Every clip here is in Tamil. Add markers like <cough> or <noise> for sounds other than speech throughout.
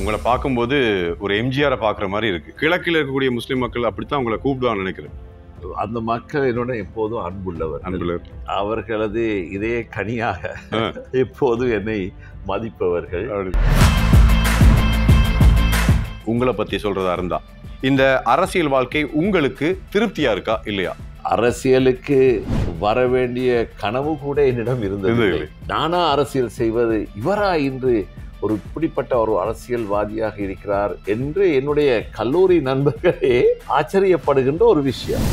உங்களை பார்க்கும்போது ஒரு எம்ஜிஆரை பார்க்குற மாதிரி இருக்கு கிழக்கில் இருக்கக்கூடிய முஸ்லீம் மக்கள் அப்படித்தான் உங்களை கூப்பிடுவாங்க நினைக்கிறேன் அந்த என்னோட எப்போதும் அன்புள்ளவர் அன்புள்ளவர் அவர்களது இதே கனியாக எப்போதும் என்னை மதிப்பவர்கள் உங்களை பத்தி சொல்றதா இருந்தா இந்த அரசியல் வாழ்க்கை உங்களுக்கு திருப்தியா இருக்கா இல்லையா அரசியலுக்கு வர வேண்டிய கனவு கூட என்னிடம் இருந்தது நானா அரசியல் செய்வது இவரா இன்று ஒரு இப்படிப்பட்ட ஒரு அரசியல்வாதியாக இருக்கிறார் என்று என்னுடைய கல்லூரி நண்பர்களே ஆச்சரியப்படுகின்ற ஒரு விஷயம்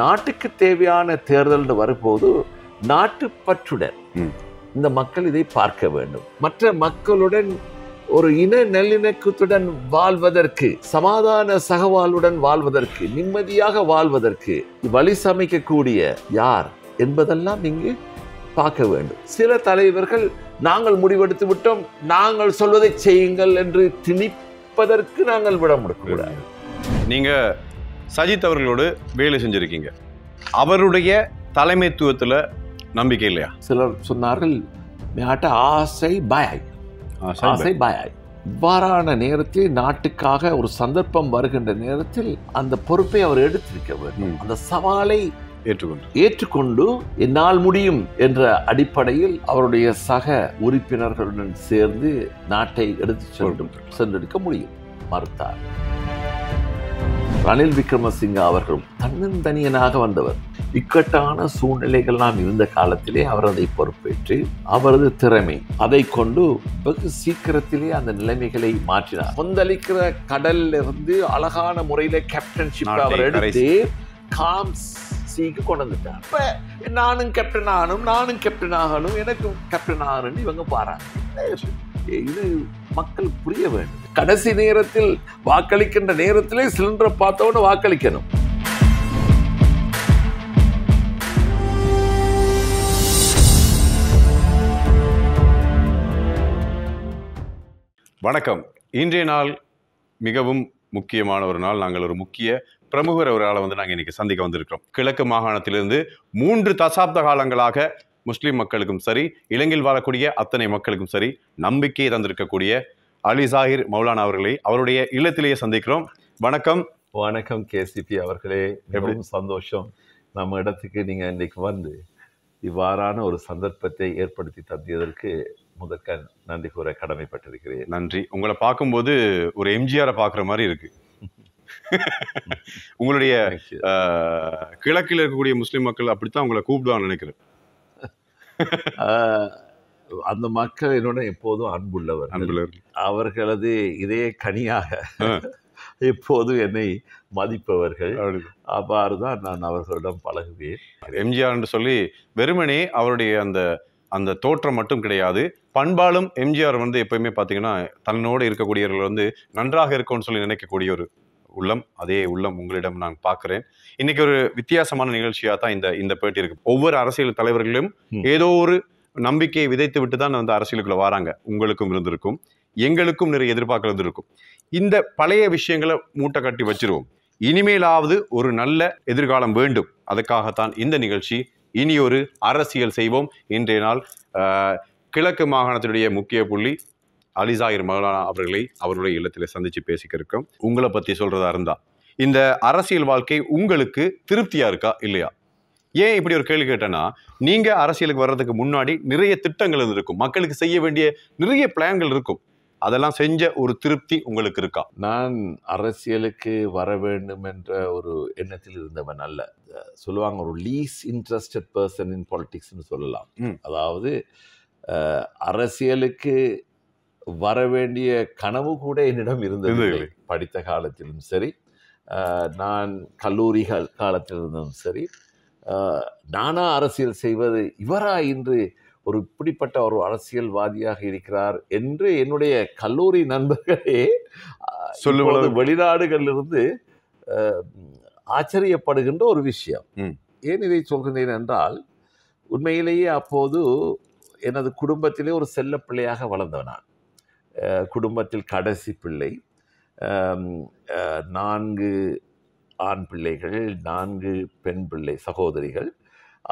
நாட்டுக்கு தேவையான தேர்தல் வரும்போது நாட்டு பற்றுடன் இந்த மக்கள் இதை பார்க்க வேண்டும் மற்ற மக்களுடன் ஒரு இன நல்லிணக்கத்துடன் வாழ்வதற்கு சமாதான சகவாளுடன் வாழ்வதற்கு நிம்மதியாக வாழ்வதற்கு வழி சமைக்கக்கூடிய யார் என்பதெல்லாம் இங்கு பார்க்க வேண்டும் சில தலைவர்கள் நாங்கள் முடிவெடுத்து விட்டோம் நாங்கள் சொல்வதை செய்யுங்கள் என்று திணிப்பதற்கு நாங்கள் விட முடிக்கூடாது நீங்கள் சஜித் அவர்களோடு வேலை செஞ்சிருக்கீங்க அவருடைய தலைமைத்துவத்தில் நம்பிக்கை இல்லையா சிலர் சொன்னார்கள் நாட்டை ஆசை பாயாய் ஆசை பாயாய் இவ்வாறான நேரத்தில் நாட்டுக்காக ஒரு சந்தர்ப்பம் வருகின்ற நேரத்தில் அந்த பொறுப்பை அவர் எடுத்திருக்க வேண்டும் அந்த சவாலை ஏற்றுக்கொண்டு ஏற்றுக்கொண்டு என்னால் முடியும் என்ற அடிப்படையில் அவருடைய சக உறுப்பினர்களுடன் சேர்ந்து நாட்டை எடுத்து செல்லும் சென்றெடுக்க முடியும் மறுத்தார் ரணில் விக்ரமசிங்கா அவர்களும் தன்னந்தனியனாக வந்தவர் இக்கட்டான சூழ்நிலைகள் நாம் இருந்த காலத்திலே அவர் அதை பொறுப்பேற்று அவரது திறமை அதை கொண்டு வெகு சீக்கிரத்திலே அந்த நிலைமைகளை மாற்றினார் கொந்தளிக்கிற கடல்ல இருந்து அழகான முறையில கேப்டன்ஷிப் அவர் எடுத்து காம்ஸ் சிக்கு கொண்டு வந்துட்டேன் இப்போ நானும் கேப்டன் ஆகணும் நானும் கேப்டன் ஆகணும் எனக்கும் கேப்டன் ஆகணும்னு இவங்க பாராங்க இது மக்கள் புரிய வேண்டும் கடைசி நேரத்தில் வாக்களிக்கின்ற நேரத்திலே சிலிண்டரை பார்த்தவொன்னு வாக்களிக்கணும் வணக்கம் இன்றைய நாள் மிகவும் முக்கியமான ஒரு நாள் நாங்கள் ஒரு முக்கிய பிரமுகர் ஒரு ஆளை வந்து நாங்கள் இன்றைக்கி சந்திக்க வந்திருக்கிறோம் கிழக்கு மாகாணத்திலிருந்து மூன்று தசாப்த காலங்களாக முஸ்லீம் மக்களுக்கும் சரி இலங்கையில் வாழக்கூடிய அத்தனை மக்களுக்கும் சரி நம்பிக்கையை தந்திருக்கக்கூடிய அலி சாஹிர் மௌலானா அவர்களை அவருடைய இல்லத்திலேயே சந்திக்கிறோம் வணக்கம் வணக்கம் கேசிபி அவர்களே எப்படி சந்தோஷம் நம்ம இடத்துக்கு நீங்கள் இன்றைக்கு வந்து இவ்வாறான ஒரு சந்தர்ப்பத்தை ஏற்படுத்தி தந்தியதற்கு முதற்க நன்றி கூற கடமைப்பட்டிருக்கிறேன் நன்றி உங்களை பார்க்கும்போது ஒரு எம்ஜிஆரை பார்க்குற மாதிரி இருக்குது <laughs> உங்களுடைய கிழக்கில் இருக்கக்கூடிய முஸ்லீம் மக்கள் அப்படித்தான் உங்களை கூப்பிடுவாங்க நினைக்கிறேன் அந்த மக்கள் என்னோட எப்போதும் அன்புள்ளவர் அவர்களது இதே கனியாக <laughs> எப்போதும் என்னை மதிப்பவர்கள் அவ்வாறு தான் நான் அவர்களிடம் பழகுவேன் எம்ஜிஆர் என்று சொல்லி வெறுமனே அவருடைய அந்த அந்த தோற்றம் மட்டும் கிடையாது பண்பாலும் எம்ஜிஆர் வந்து எப்பயுமே பார்த்தீங்கன்னா தன்னோடு இருக்கக்கூடியவர்கள் வந்து நன்றாக இருக்கும்னு சொல்லி நினைக்கக்கூடிய ஒரு உள்ளம் அதே உள்ளம் உங்களிடம் நான் பார்க்கிறேன் இன்னைக்கு ஒரு வித்தியாசமான நிகழ்ச்சியாக தான் இந்த இந்த பேட்டி இருக்கு ஒவ்வொரு அரசியல் தலைவர்களும் ஏதோ ஒரு நம்பிக்கையை விதைத்து விட்டு தான் வந்து அரசியலுக்குள்ள வராங்க உங்களுக்கும் இருந்திருக்கும் எங்களுக்கும் நிறைய எதிர்பார்க்கல இருந்திருக்கும் இந்த பழைய விஷயங்களை மூட்டை கட்டி வச்சிருவோம் இனிமேலாவது ஒரு நல்ல எதிர்காலம் வேண்டும் அதுக்காகத்தான் இந்த நிகழ்ச்சி இனி ஒரு அரசியல் செய்வோம் இன்றைய நாள் கிழக்கு மாகாணத்தினுடைய முக்கிய புள்ளி அலிசாயிர் மகளான அவர்களை அவருடைய இல்லத்தில் சந்தித்து பேசிக்க இருக்கோம் உங்களை பற்றி சொல்கிறதா இருந்தால் இந்த அரசியல் வாழ்க்கை உங்களுக்கு திருப்தியாக இருக்கா இல்லையா ஏன் இப்படி ஒரு கேள்வி கேட்டேன்னா நீங்கள் அரசியலுக்கு வர்றதுக்கு முன்னாடி நிறைய திட்டங்கள் இருக்கும் மக்களுக்கு செய்ய வேண்டிய நிறைய பிளான்கள் இருக்கும் அதெல்லாம் செஞ்ச ஒரு திருப்தி உங்களுக்கு இருக்கா நான் அரசியலுக்கு வர வேண்டும் என்ற ஒரு எண்ணத்தில் இருந்தவன் அல்ல சொல்லுவாங்க ஒரு லீஸ் இன்ட்ரெஸ்டட் பர்சன் இன் பாலிடிக்ஸ்னு சொல்லலாம் அதாவது அரசியலுக்கு வரவேண்டிய கனவு கூட என்னிடம் இருந்தது படித்த காலத்திலும் சரி நான் கல்லூரிகள் காலத்திலிருந்தும் சரி நானா அரசியல் செய்வது இவரா இன்று ஒரு இப்படிப்பட்ட ஒரு அரசியல்வாதியாக இருக்கிறார் என்று என்னுடைய கல்லூரி நண்பர்களே சொல்லுவது வெளிநாடுகளிலிருந்து ஆச்சரியப்படுகின்ற ஒரு விஷயம் ஏன் இதை சொல்கிறேன் என்றால் உண்மையிலேயே அப்போது எனது குடும்பத்திலே ஒரு செல்ல பிள்ளையாக வளர்ந்தவனான் குடும்பத்தில் கடைசி பிள்ளை நான்கு ஆண் பிள்ளைகள் நான்கு பெண் பிள்ளை சகோதரிகள்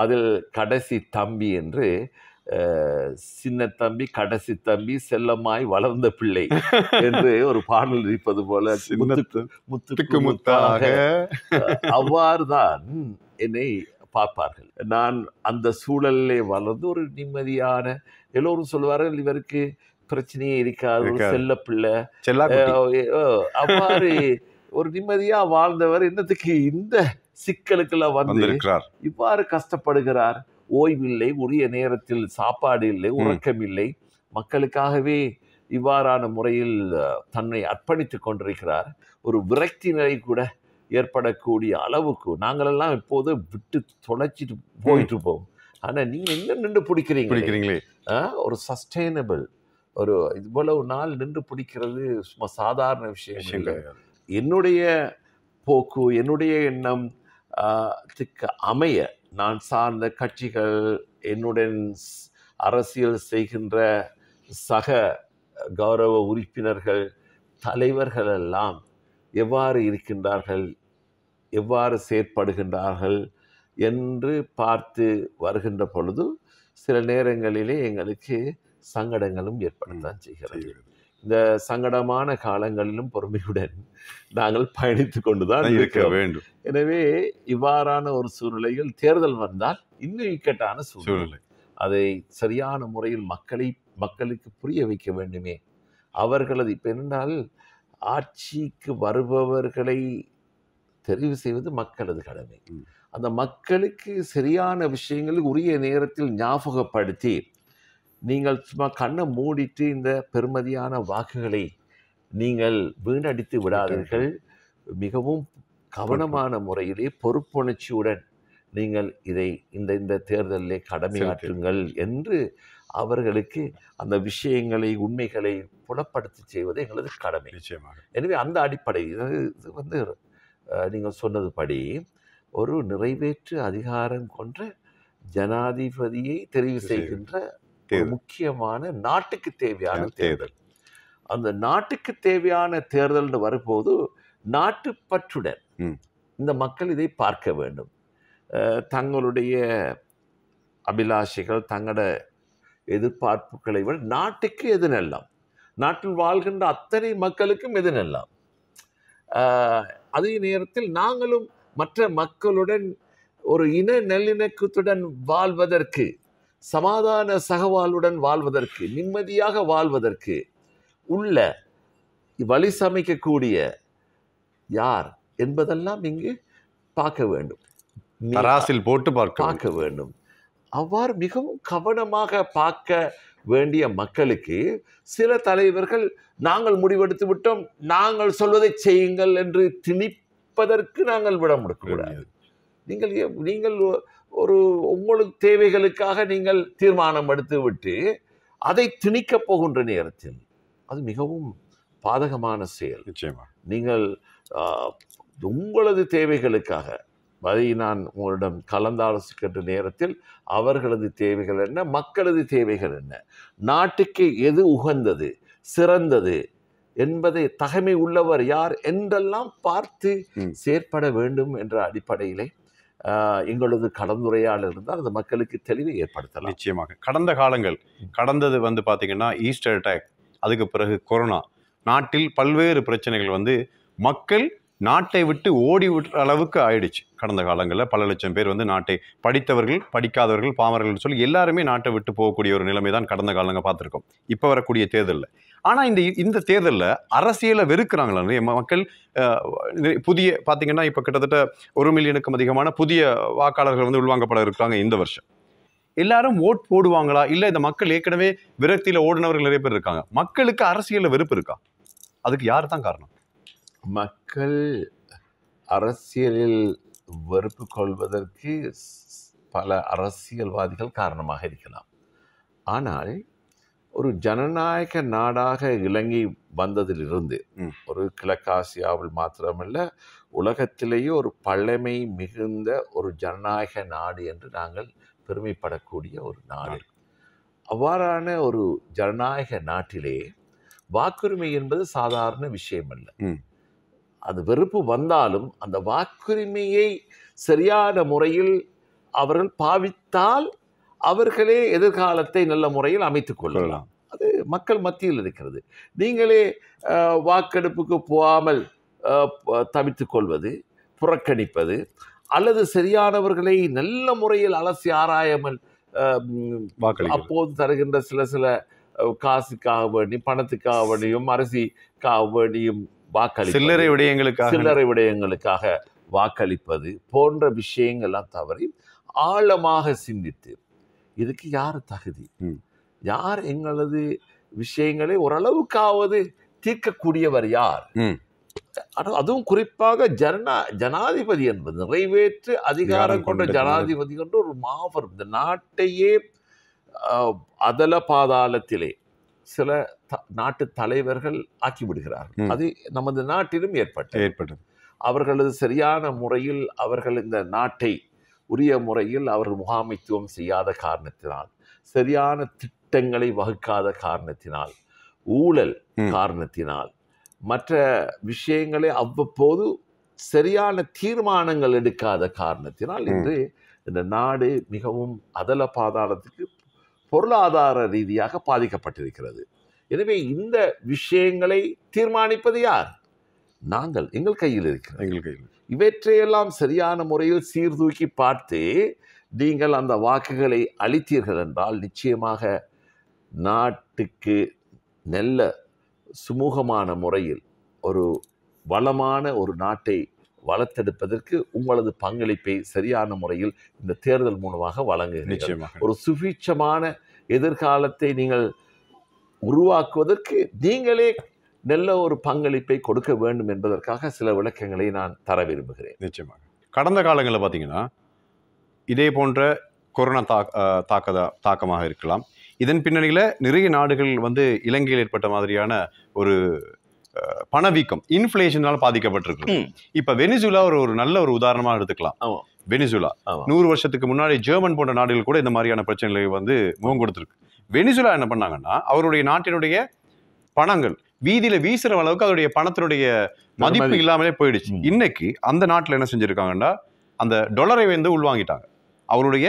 அதில் கடைசி தம்பி என்று சின்ன தம்பி கடைசி தம்பி செல்லமாய் வளர்ந்த பிள்ளை என்று ஒரு பாடல் இருப்பது போல முத்துக்கு முத்தாக அவ்வாறு தான் என்னை பார்ப்பார்கள் நான் அந்த சூழலிலே வளர்ந்து ஒரு நிம்மதியான எல்லோரும் சொல்வார்கள் இவருக்கு பிரச்சனையே இருக்காது ஒரு செல்ல பிள்ளை அவ்வாறு ஒரு நிம்மதியா வாழ்ந்தவர் என்னத்துக்கு இந்த சிக்கலுக்கெல்லாம் வந்து இவ்வாறு கஷ்டப்படுகிறார் ஓய்வில்லை உரிய நேரத்தில் சாப்பாடு இல்லை உறக்கம் இல்லை மக்களுக்காகவே இவ்வாறான முறையில் தன்னை அர்ப்பணித்து கொண்டிருக்கிறார் ஒரு விரக்தி நிலை கூட ஏற்படக்கூடிய அளவுக்கு நாங்களெல்லாம் இப்போது விட்டு தொலைச்சிட்டு போயிட்டு போவோம் ஆனால் நீங்கள் என்ன நின்று பிடிக்கிறீங்க பிடிக்கிறீங்களே ஒரு சஸ்டைனபிள் ஒரு இவ்வளவு நாள் நின்று பிடிக்கிறது சும்மா சாதாரண விஷயம் என்னுடைய போக்கு என்னுடைய எண்ணம் அமைய நான் சார்ந்த கட்சிகள் என்னுடன் அரசியல் செய்கின்ற சக கௌரவ உறுப்பினர்கள் தலைவர்கள் எல்லாம் எவ்வாறு இருக்கின்றார்கள் எவ்வாறு செயற்படுகின்றார்கள் என்று பார்த்து வருகின்ற பொழுது சில நேரங்களிலே எங்களுக்கு சங்கடங்களும் ஏற்படத்தான் செய்கிறது இந்த சங்கடமான காலங்களிலும் பொறுமையுடன் நாங்கள் பயணித்து கொண்டுதான் இருக்க வேண்டும் எனவே இவ்வாறான ஒரு சூழ்நிலையில் தேர்தல் வந்தால் இன்னும் இக்கட்டான சூழ்நிலை அதை சரியான முறையில் மக்களை மக்களுக்கு புரிய வைக்க வேண்டுமே அவர்களது இப்போ என்னென்னால் ஆட்சிக்கு வருபவர்களை தெரிவு செய்வது மக்களது கடமை அந்த மக்களுக்கு சரியான விஷயங்களுக்கு உரிய நேரத்தில் ஞாபகப்படுத்தி நீங்கள் சும்மா கண்ணை மூடிட்டு இந்த பெருமதியான வாக்குகளை நீங்கள் வீணடித்து விடாதீர்கள் மிகவும் கவனமான முறையிலே பொறுப்புணர்ச்சியுடன் நீங்கள் இதை இந்த இந்த தேர்தலில் கடமையாற்றுங்கள் என்று அவர்களுக்கு அந்த விஷயங்களை உண்மைகளை புலப்படுத்தி செய்வது எங்களது கடமை எனவே அந்த அடிப்படை இது வந்து நீங்கள் சொன்னது படி ஒரு நிறைவேற்று அதிகாரம் கொண்ட ஜனாதிபதியை தெரிவு செய்கின்ற முக்கியமான நாட்டுக்கு தேவையான தேர்தல் அந்த நாட்டுக்கு தேவையான தேர்தல்னு வரும்போது நாட்டு பற்றுடன் இந்த மக்கள் இதை பார்க்க வேண்டும் தங்களுடைய அபிலாஷைகள் தங்களோட எதிர்பார்ப்புகளை விட நாட்டுக்கு எது நெல்லாம் நாட்டில் வாழ்கின்ற அத்தனை மக்களுக்கும் எது நெல்லாம் அதே நேரத்தில் நாங்களும் மற்ற மக்களுடன் ஒரு இன நல்லிணக்கத்துடன் வாழ்வதற்கு சமாதான சகவாளுடன் வாழ்வதற்கு நிம்மதியாக வாழ்வதற்கு உள்ள வழி சமைக்கக்கூடிய யார் என்பதெல்லாம் இங்கு பார்க்க வேண்டும் தராசில் போட்டு பார்க்க பார்க்க வேண்டும் அவ்வாறு மிகவும் கவனமாக பார்க்க வேண்டிய மக்களுக்கு சில தலைவர்கள் நாங்கள் முடிவெடுத்து விட்டோம் நாங்கள் சொல்வதை செய்யுங்கள் என்று திணிப்பதற்கு நாங்கள் விட முடிக்கூடாது நீங்கள் நீங்கள் ஒரு உங்களுக்கு தேவைகளுக்காக நீங்கள் தீர்மானம் எடுத்துவிட்டு அதை திணிக்கப் போகின்ற நேரத்தில் அது மிகவும் பாதகமான செயல் நிச்சயமாக நீங்கள் உங்களது தேவைகளுக்காக அதை நான் உங்களிடம் கலந்தாலோசிக்கின்ற நேரத்தில் அவர்களது தேவைகள் என்ன மக்களது தேவைகள் என்ன நாட்டுக்கு எது உகந்தது சிறந்தது என்பதை தகமை உள்ளவர் யார் என்றெல்லாம் பார்த்து செயற்பட வேண்டும் என்ற அடிப்படையிலே எங்களது கலந்துரையாடல் இருந்தால் அது மக்களுக்கு தெளிவை ஏற்படுத்தலாம் நிச்சயமாக கடந்த காலங்கள் கடந்தது வந்து பார்த்திங்கன்னா ஈஸ்டர் அட்டாக் அதுக்கு பிறகு கொரோனா நாட்டில் பல்வேறு பிரச்சனைகள் வந்து மக்கள் நாட்டை விட்டு ஓடி விடுற அளவுக்கு ஆயிடுச்சு கடந்த காலங்களில் பல லட்சம் பேர் வந்து நாட்டை படித்தவர்கள் படிக்காதவர்கள் பாமர்கள்னு சொல்லி எல்லாருமே நாட்டை விட்டு போகக்கூடிய ஒரு நிலைமை தான் கடந்த காலங்கள் பார்த்துருக்கோம் இப்போ வரக்கூடிய தேர்தலில் ஆனால் இந்த இந்த தேர்தலில் அரசியலை வெறுக்கிறாங்களா நிறைய மக்கள் புதிய பார்த்திங்கன்னா இப்போ கிட்டத்தட்ட ஒரு மில்லியனுக்கும் அதிகமான புதிய வாக்காளர்கள் வந்து உள்வாங்கப்பட இருக்கிறாங்க இந்த வருஷம் எல்லாரும் ஓட் போடுவாங்களா இல்லை இந்த மக்கள் ஏற்கனவே விரக்தியில் ஓடினவர்கள் நிறைய பேர் இருக்காங்க மக்களுக்கு அரசியலில் வெறுப்பு இருக்கா அதுக்கு யார் தான் காரணம் மக்கள் அரசியலில் வெறுப்பு கொள்வதற்கு பல அரசியல்வாதிகள் காரணமாக இருக்கலாம் ஆனால் ஒரு ஜனநாயக நாடாக இலங்கை வந்ததிலிருந்து ஒரு கிழக்காசியாவில் மாத்திரமல்ல உலகத்திலேயே ஒரு பழமை மிகுந்த ஒரு ஜனநாயக நாடு என்று நாங்கள் பெருமைப்படக்கூடிய ஒரு நாடு அவ்வாறான ஒரு ஜனநாயக நாட்டிலே வாக்குரிமை என்பது சாதாரண விஷயம் அல்ல அது வெறுப்பு வந்தாலும் அந்த வாக்குரிமையை சரியான முறையில் அவர்கள் பாவித்தால் அவர்களே எதிர்காலத்தை நல்ல முறையில் அமைத்துக் கொள்ளலாம் அது மக்கள் மத்தியில் இருக்கிறது நீங்களே வாக்கெடுப்புக்கு போகாமல் தவித்துக் கொள்வது புறக்கணிப்பது அல்லது சரியானவர்களை நல்ல முறையில் அலசி ஆராயாமல் அப்போது தருகின்ற சில சில காசுக்காக வேண்டியும் பணத்துக்காக வேண்டியும் அரிசிக்காக வேண்டியும் வாக்களி சில்லறை விடயங்களுக்காக சில்லறை விடயங்களுக்காக வாக்களிப்பது போன்ற விஷயங்கள்லாம் தவறி ஆழமாக சிந்தித்து இதுக்கு யார் தகுதி யார் எங்களது விஷயங்களை ஓரளவுக்காவது தீர்க்கக்கூடியவர் யார் அதுவும் குறிப்பாக ஜனா ஜனாதிபதி என்பது நிறைவேற்று அதிகாரம் கொண்ட ஜனாதிபதி கொண்ட ஒரு மாபெரும் இந்த நாட்டையே அதல பாதாளத்திலே சில நாட்டு தலைவர்கள் ஆக்கிவிடுகிறார்கள் அது நமது நாட்டிலும் ஏற்பட்டது ஏற்பட்டது அவர்களது சரியான முறையில் அவர்கள் இந்த நாட்டை உரிய முறையில் அவர்கள் முகாமைத்துவம் செய்யாத காரணத்தினால் சரியான திட்டங்களை வகுக்காத காரணத்தினால் ஊழல் காரணத்தினால் மற்ற விஷயங்களை அவ்வப்போது சரியான தீர்மானங்கள் எடுக்காத காரணத்தினால் இன்று இந்த நாடு மிகவும் அதல பாதாளத்துக்கு பொருளாதார ரீதியாக பாதிக்கப்பட்டிருக்கிறது எனவே இந்த விஷயங்களை தீர்மானிப்பது யார் நாங்கள் எங்கள் கையில் இருக்கிறோம் எங்கள் கையில் இவற்றையெல்லாம் சரியான முறையில் சீர்தூக்கி பார்த்து நீங்கள் அந்த வாக்குகளை அளித்தீர்கள் என்றால் நிச்சயமாக நாட்டுக்கு நல்ல சுமூகமான முறையில் ஒரு வளமான ஒரு நாட்டை வளர்த்தெடுப்பதற்கு உங்களது பங்களிப்பை சரியான முறையில் இந்த தேர்தல் மூலமாக வழங்குகிறீர்கள் ஒரு சுபீட்சமான எதிர்காலத்தை நீங்கள் உருவாக்குவதற்கு நீங்களே நல்ல ஒரு பங்களிப்பை கொடுக்க வேண்டும் என்பதற்காக சில விளக்கங்களை நான் தர விரும்புகிறேன் நிச்சயமாக கடந்த காலங்களில் பார்த்தீங்கன்னா இதே போன்ற கொரோனா தாக்க தாக்கதா தாக்கமாக இருக்கலாம் இதன் பின்னணியில் நிறைய நாடுகள் வந்து இலங்கையில் ஏற்பட்ட மாதிரியான ஒரு பணவீக்கம் இன்ஃப்ளேஷனால் பாதிக்கப்பட்டிருக்கு இப்போ வெனிசுலா ஒரு ஒரு நல்ல ஒரு உதாரணமாக எடுத்துக்கலாம் வெனிசுலா நூறு வருஷத்துக்கு முன்னாடி ஜெர்மன் போன்ற நாடுகள் கூட இந்த மாதிரியான பிரச்சனைகளை வந்து முகம் கொடுத்துருக்கு வெனிசுலா என்ன பண்ணாங்கன்னா அவருடைய நாட்டினுடைய பணங்கள் வீதியில வீசுற அளவுக்கு அதோடைய பணத்தினுடைய மதிப்பு இல்லாமலே போயிடுச்சு இன்னைக்கு அந்த நாட்டில் என்ன செஞ்சிருக்காங்கன்னா அந்த டொலரை வந்து உள்வாங்கிட்டாங்க அவருடைய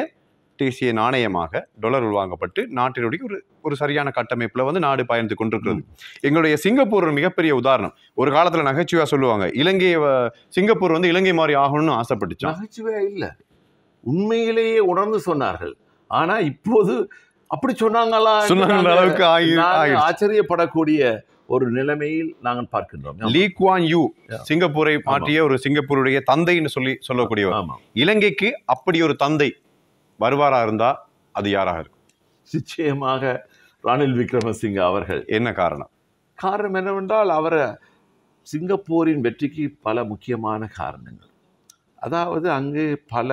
தேசிய நாணயமாக டொலர் உள்வாங்கப்பட்டு நாட்டினுடைய ஒரு ஒரு சரியான கட்டமைப்பில் வந்து நாடு பயந்து கொண்டிருக்கிறது எங்களுடைய சிங்கப்பூர் மிகப்பெரிய உதாரணம் ஒரு காலத்தில் நகைச்சுவையாக சொல்லுவாங்க இலங்கை சிங்கப்பூர் வந்து இலங்கை மாதிரி ஆகணும்னு ஆசைப்பட்டுச்சு நகைச்சுவையா இல்லை உண்மையிலேயே உணர்ந்து சொன்னார்கள் ஆனால் இப்போது அப்படி சொன்னாங்களா சொன்னாங்க அளவுக்கு ஆச்சரியப்படக்கூடிய ஒரு நிலைமையில் நாங்கள் பார்க்கின்றோம் லீ குவான் யூ சிங்கப்பூரை மாற்றிய ஒரு சிங்கப்பூருடைய தந்தைன்னு சொல்லி சொல்லக்கூடியவர் இலங்கைக்கு அப்படி ஒரு தந்தை வருவாரா இருந்தா அது யாராக இருக்கும் நிச்சயமாக ரணில் விக்ரமசிங்க அவர்கள் என்ன காரணம் காரணம் என்னவென்றால் அவரை சிங்கப்பூரின் வெற்றிக்கு பல முக்கியமான காரணங்கள் அதாவது அங்கு பல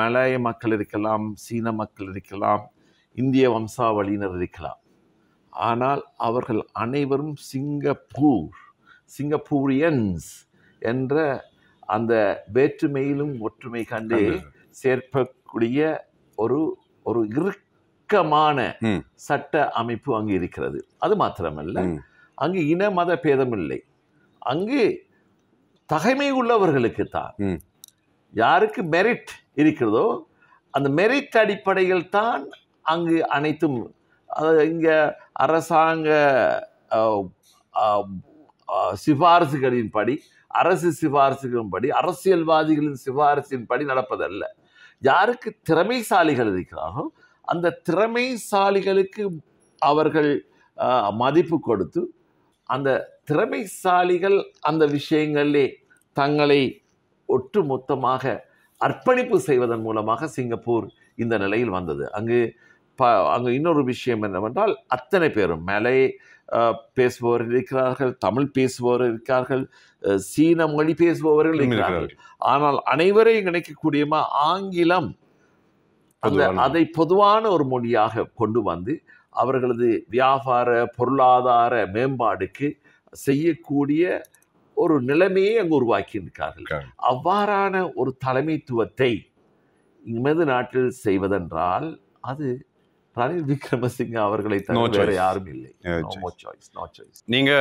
மலாய மக்கள் இருக்கலாம் சீன மக்கள் இருக்கலாம் இந்திய வம்சாவளியினர் இருக்கலாம் ஆனால் அவர்கள் அனைவரும் சிங்கப்பூர் சிங்கப்பூரியன்ஸ் என்ற அந்த வேற்றுமையிலும் ஒற்றுமை கண்டு சேர்க்கக்கூடிய ஒரு ஒரு இறுக்கமான சட்ட அமைப்பு அங்கு இருக்கிறது அது மாத்திரமல்ல அங்கு இன மத பேதம் இல்லை அங்கு தகைமை உள்ளவர்களுக்கு தான் யாருக்கு மெரிட் இருக்கிறதோ அந்த மெரிட் அடிப்படையில் தான் அங்கு அனைத்தும் இங்கே அரசாங்க படி அரசு படி அரசியல்வாதிகளின் படி நடப்பதல்ல யாருக்கு திறமைசாலிகள் இருக்கிறார்களோ அந்த திறமைசாலிகளுக்கு அவர்கள் மதிப்பு கொடுத்து அந்த திறமைசாலிகள் அந்த விஷயங்களிலே தங்களை ஒட்டு அர்ப்பணிப்பு செய்வதன் மூலமாக சிங்கப்பூர் இந்த நிலையில் வந்தது அங்கு ப அங்கே இன்னொரு விஷயம் என்னவென்றால் அத்தனை பேரும் மலை பேசுபவர் இருக்கிறார்கள் தமிழ் பேசுபவர் இருக்கிறார்கள் சீன மொழி பேசுபவர்கள் இருக்கிறார்கள் ஆனால் அனைவரையும் இணைக்கக்கூடியமா ஆங்கிலம் அந்த அதை பொதுவான ஒரு மொழியாக கொண்டு வந்து அவர்களது வியாபார பொருளாதார மேம்பாடுக்கு செய்யக்கூடிய ஒரு நிலைமையை அங்கு உருவாக்கி இருக்கார்கள் அவ்வாறான ஒரு தலைமைத்துவத்தை நமது நாட்டில் செய்வதென்றால் அது ரணில் விக்ரமசிங்க அவர்களை தவிர யாரும் இல்லை நோ சாய்ஸ் நோ சாய்ஸ் நீங்க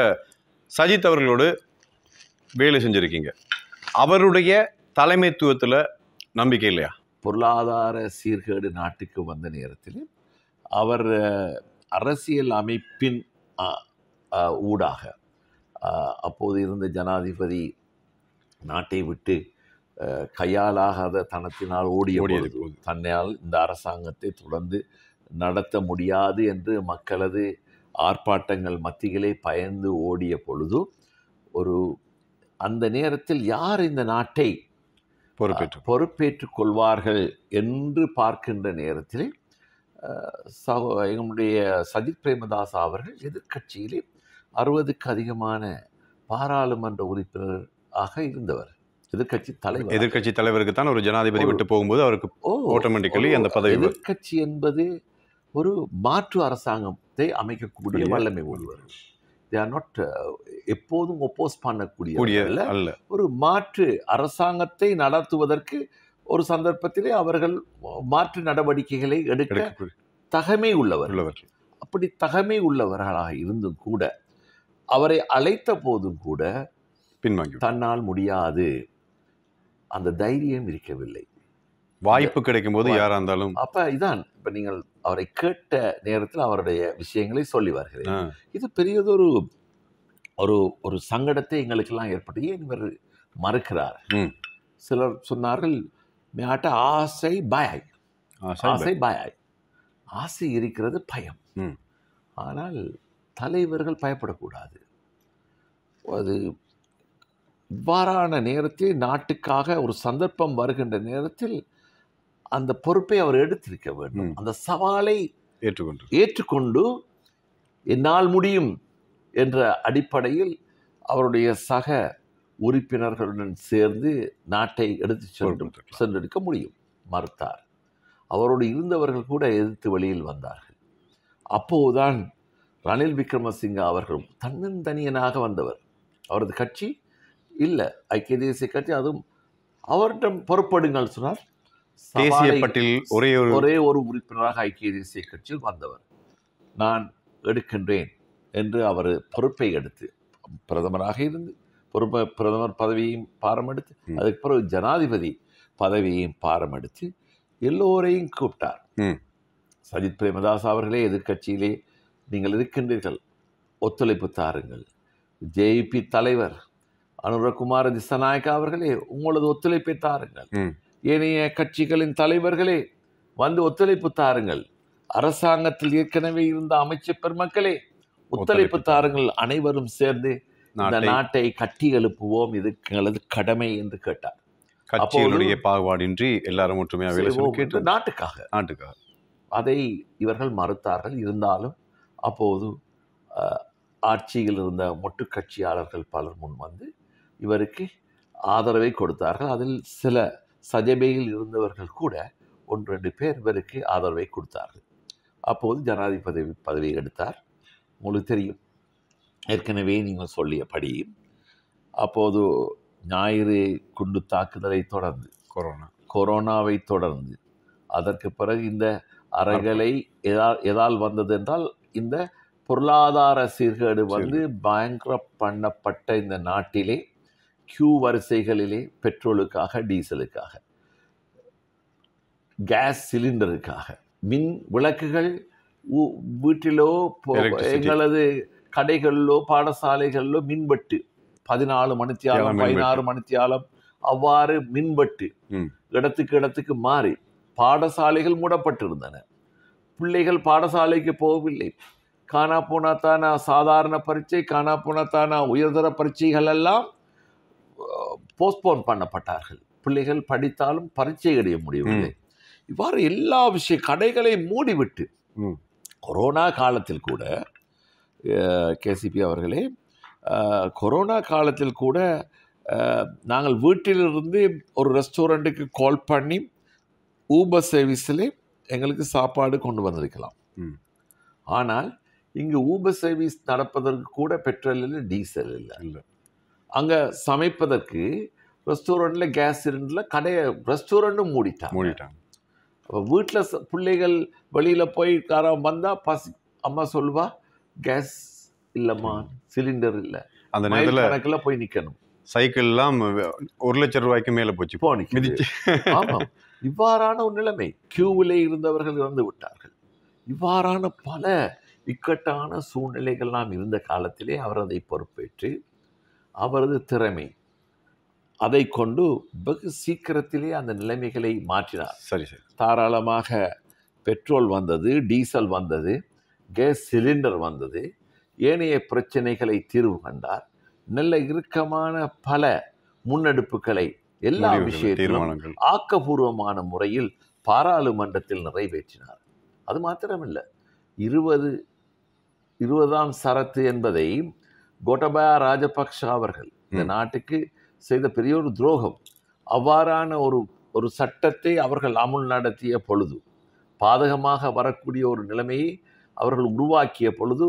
சஜித் அவர்களோடு வேலை செஞ்சிருக்கீங்க அவருடைய தலைமைத்துவத்துல நம்பிக்கை இல்லையா பொருளாதார சீர்கேடு நாட்டுக்கு வந்த நேரத்தில் அவர் அரசியல் அமைப்பின் ஊடாக அப்போது இருந்த ஜனாதிபதி நாட்டை விட்டு கையாலாகாத தனத்தினால் ஓடிய தன்னையால் இந்த அரசாங்கத்தை தொடர்ந்து நடத்த முடியாது என்று மக்களது ஆர்ப்பாட்டங்கள் மத்தியிலே பயந்து ஓடிய பொழுது ஒரு அந்த நேரத்தில் யார் இந்த நாட்டை பொறுப்பேற்று பொறுப்பேற்றுக் கொள்வார்கள் என்று பார்க்கின்ற நேரத்தில் சகோ எங்களுடைய சஜித் பிரேமதாஸ் அவர்கள் எதிர்கட்சியிலே அறுபதுக்கு அதிகமான பாராளுமன்ற உறுப்பினர் ஆக இருந்தவர் எதிர்கட்சி தலைவர் எதிர்கட்சி தலைவருக்கு தான் ஒரு ஜனாதிபதி விட்டு போகும்போது அவருக்கு ஆட்டோமேட்டிக்கலி அந்த பதவி எதிர்கட்சி என்பது ஒரு மாற்று அரசாங்கத்தை அமைக்கக்கூடிய வல்லமை ஒருவர் uh, எப்போதும் ஒப்போஸ் பண்ணக்கூடிய ஒரு மாற்று அரசாங்கத்தை நடத்துவதற்கு ஒரு சந்தர்ப்பத்திலே அவர்கள் மாற்று நடவடிக்கைகளை எடுக்க தகமை உள்ளவர் அப்படி தகமை உள்ளவர்களாக இருந்தும் கூட அவரை அழைத்த போதும் கூட பின்வாங்கி தன்னால் முடியாது அந்த தைரியம் இருக்கவில்லை வாய்ப்பு கிடைக்கும் போது யாராக இருந்தாலும் அப்ப இதான் இப்ப நீங்கள் அவரை கேட்ட நேரத்தில் அவருடைய விஷயங்களை சொல்லி வருகிறேன் இது பெரியதொரு ஒரு ஒரு சங்கடத்தை எங்களுக்கெல்லாம் ஏற்பட்டு ஏன் இவர் மறுக்கிறார் சிலர் சொன்னார்கள் மேட்ட ஆசை பயாய் ஆசை பயாய் ஆசை இருக்கிறது பயம் ஆனால் தலைவர்கள் பயப்படக்கூடாது அது இவ்வாறான நேரத்தில் நாட்டுக்காக ஒரு சந்தர்ப்பம் வருகின்ற நேரத்தில் அந்த பொறுப்பை அவர் எடுத்திருக்க வேண்டும் அந்த சவாலை ஏற்றுக்கொண்டு ஏற்றுக்கொண்டு என்னால் முடியும் என்ற அடிப்படையில் அவருடைய சக உறுப்பினர்களுடன் சேர்ந்து நாட்டை எடுத்து சென்று சென்றெடுக்க முடியும் மறுத்தார் அவரோடு இருந்தவர்கள் கூட எதிர்த்து வெளியில் வந்தார்கள் அப்போதுதான் ரணில் விக்ரமசிங்க அவர்களும் தன்னந்தனியனாக வந்தவர் அவரது கட்சி இல்லை ஐக்கிய தேசிய கட்சி அதுவும் அவரிடம் பொறுப்படுங்கள் சொன்னார் தேசிய பட்டியல் ஒரே ஒரு ஒரே ஒரு உறுப்பினராக ஐக்கிய தேசிய கட்சியில் வந்தவர் நான் எடுக்கின்றேன் என்று அவர் பொறுப்பை எடுத்து பிரதமராக இருந்து பொறுப்பை பிரதமர் பதவியையும் பாரம் எடுத்து அதுக்கு பிறகு ஜனாதிபதி பதவியையும் பாரம் எடுத்து எல்லோரையும் கூப்பிட்டார் சஜித் பிரேமதாஸ் அவர்களே எதிர்கட்சியிலே நீங்கள் இருக்கின்றீர்கள் ஒத்துழைப்பு தாருங்கள் ஜேபி தலைவர் அனுரகுமார் திசநாயக்கா அவர்களே உங்களது ஒத்துழைப்பை தாருங்கள் ஏனைய கட்சிகளின் தலைவர்களே வந்து ஒத்துழைப்பு தாருங்கள் அரசாங்கத்தில் ஏற்கனவே இருந்த அமைச்சர் பெருமக்களே ஒத்துழைப்பு தாருங்கள் அனைவரும் சேர்ந்து இந்த நாட்டை கட்டி எழுப்புவோம் இது எங்களது கடமை என்று கேட்டார் கட்சியினுடைய பாகுபாடின்றி எல்லாரும் ஒற்றுமையாக நாட்டுக்காக நாட்டுக்காக அதை இவர்கள் மறுத்தார்கள் இருந்தாலும் அப்போது ஆட்சியில் இருந்த மொட்டு கட்சியாளர்கள் பலர் முன் வந்து இவருக்கு ஆதரவை கொடுத்தார்கள் அதில் சில சஜபையில் இருந்தவர்கள் கூட ஒன்று ரெண்டு பேர் இவருக்கு ஆதரவை கொடுத்தார்கள் அப்போது ஜனாதிபதி பதவி எடுத்தார் உங்களுக்கு தெரியும் ஏற்கனவே நீங்கள் சொல்லியபடி அப்போது ஞாயிறு குண்டு தாக்குதலை தொடர்ந்து கொரோனா கொரோனாவை தொடர்ந்து அதற்கு பிறகு இந்த அறைகளை எதா எதால் வந்தது என்றால் இந்த பொருளாதார சீர்கேடு வந்து பயங்கர பண்ணப்பட்ட இந்த நாட்டிலே கியூ வரிசைகளிலே பெட்ரோலுக்காக டீசலுக்காக கேஸ் சிலிண்டருக்காக மின் விளக்குகள் வீட்டிலோ எங்களது கடைகளிலோ பாடசாலைகளிலோ மின்வெட்டு பதினாலு மணித்தியாலம் பதினாறு மணித்தியாலம் அவ்வாறு மின்வெட்டு இடத்துக்கு இடத்துக்கு மாறி பாடசாலைகள் மூடப்பட்டிருந்தன பிள்ளைகள் பாடசாலைக்கு போகவில்லை காணா போனா தானா சாதாரண பரீட்சை காணா போனா தானா உயர்தர பரீட்சைகள் எல்லாம் போஸ்ட்போன் பண்ணப்பட்டார்கள் பிள்ளைகள் படித்தாலும் பரீட்சை அடைய முடியவில்லை இவ்வாறு எல்லா விஷய கடைகளை மூடிவிட்டு கொரோனா காலத்தில் கூட கேசிபி அவர்களே கொரோனா காலத்தில் கூட நாங்கள் வீட்டிலிருந்து ஒரு ரெஸ்டாரண்ட்டுக்கு கால் பண்ணி ஊபர் சர்வீஸில் எங்களுக்கு சாப்பாடு கொண்டு வந்திருக்கலாம் ஆனால் இங்கு ஊபர் சர்வீஸ் நடப்பதற்கு கூட பெட்ரோல் இல்லை டீசல் இல்லை இல்லை அங்கே சமைப்பதற்கு ரெஸ்டாரண்ட்டில் கேஸ் சிலிண்டரில் கடையை ரெஸ்டாரண்ட்டும் மூடிட்டாங்க மூடிட்டாங்க அப்போ வீட்டில் பிள்ளைகள் வெளியில் போய் காரம் வந்தால் பசி அம்மா சொல்லுவா கேஸ் இல்லைம்மா சிலிண்டர் இல்லை அந்த நேரத்தில் கணக்கில் போய் நிற்கணும் சைக்கிள்லாம் ஒரு லட்சம் ரூபாய்க்கு மேலே போச்சு போனிச்சு ஆமாம் இவ்வாறான ஒரு நிலைமை கியூவிலே இருந்தவர்கள் இறந்து விட்டார்கள் இவ்வாறான பல இக்கட்டான சூழ்நிலைகள்லாம் இருந்த காலத்திலே அவர் அதை பொறுப்பேற்று அவரது திறமை அதை கொண்டு வெகு சீக்கிரத்திலே அந்த நிலைமைகளை மாற்றினார் சரி சரி தாராளமாக பெட்ரோல் வந்தது டீசல் வந்தது கேஸ் சிலிண்டர் வந்தது ஏனைய பிரச்சனைகளை தீர்வு கண்டார் நல்ல இறுக்கமான பல முன்னெடுப்புகளை எல்லா விஷயத்திலும் ஆக்கபூர்வமான முறையில் பாராளுமன்றத்தில் நிறைவேற்றினார் அது மாத்திரமில்லை இருபது இருபதாம் சரத்து என்பதை கோட்டபாயா ராஜபக்ஷ அவர்கள் இந்த நாட்டுக்கு செய்த பெரிய ஒரு துரோகம் அவ்வாறான ஒரு ஒரு சட்டத்தை அவர்கள் அமுல் நடத்திய பொழுது பாதகமாக வரக்கூடிய ஒரு நிலைமையை அவர்கள் உருவாக்கிய பொழுது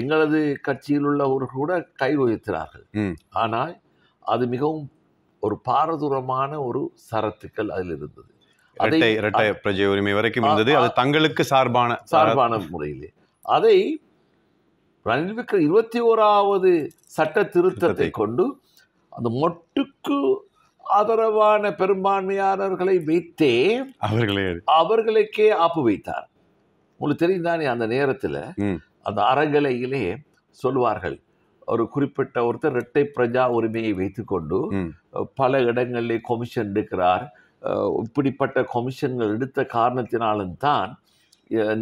எங்களது கட்சியில் உள்ளவர்கள் கூட கை வைத்திறார்கள் ஆனால் அது மிகவும் ஒரு பாரதூரமான ஒரு சரத்துக்கள் அதில் இருந்தது அதை பிரஜை உரிமை வரைக்கும் இருந்தது அது தங்களுக்கு சார்பான சார்பான முறையிலே அதை ரணில் விக்ரம் இருபத்தி ஓராவது சட்ட திருத்தத்தை கொண்டு அந்த மொட்டுக்கு ஆதரவான பெரும்பான்மையானவர்களை வைத்தே அவர்களே அவர்களுக்கே ஆப்பு வைத்தார் உங்களுக்கு தெரிந்தானே அந்த நேரத்தில் அந்த அறங்கலையிலே சொல்வார்கள் ஒரு குறிப்பிட்ட ஒருத்தர் இரட்டை பிரஜா உரிமையை வைத்துக்கொண்டு பல இடங்களிலே கொமிஷன் எடுக்கிறார் இப்படிப்பட்ட கொமிஷன்கள் எடுத்த காரணத்தினாலும் தான்